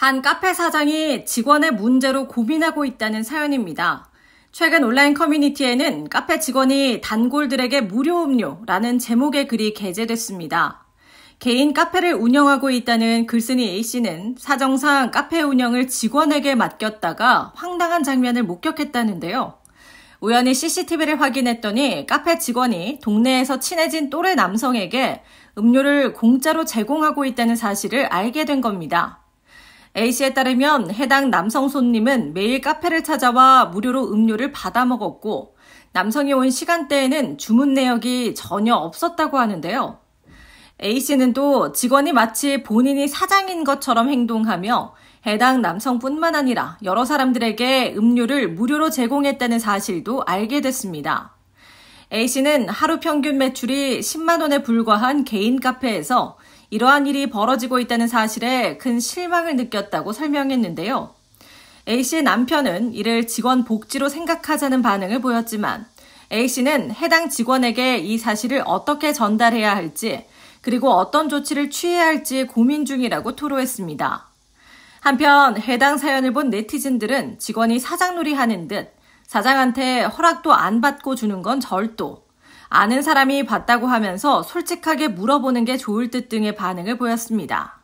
한 카페 사장이 직원의 문제로 고민하고 있다는 사연입니다. 최근 온라인 커뮤니티에는 카페 직원이 단골들에게 무료 음료라는 제목의 글이 게재됐습니다. 개인 카페를 운영하고 있다는 글쓴이 A씨는 사정상 카페 운영을 직원에게 맡겼다가 황당한 장면을 목격했다는데요. 우연히 CCTV를 확인했더니 카페 직원이 동네에서 친해진 또래 남성에게 음료를 공짜로 제공하고 있다는 사실을 알게 된 겁니다. A씨에 따르면 해당 남성 손님은 매일 카페를 찾아와 무료로 음료를 받아 먹었고 남성이 온 시간대에는 주문 내역이 전혀 없었다고 하는데요. A씨는 또 직원이 마치 본인이 사장인 것처럼 행동하며 해당 남성뿐만 아니라 여러 사람들에게 음료를 무료로 제공했다는 사실도 알게 됐습니다. A씨는 하루 평균 매출이 10만원에 불과한 개인 카페에서 이러한 일이 벌어지고 있다는 사실에 큰 실망을 느꼈다고 설명했는데요. A씨의 남편은 이를 직원 복지로 생각하자는 반응을 보였지만 A씨는 해당 직원에게 이 사실을 어떻게 전달해야 할지 그리고 어떤 조치를 취해야 할지 고민 중이라고 토로했습니다. 한편 해당 사연을 본 네티즌들은 직원이 사장놀이 하는 듯 사장한테 허락도 안 받고 주는 건 절도, 아는 사람이 봤다고 하면서 솔직하게 물어보는 게 좋을 듯 등의 반응을 보였습니다.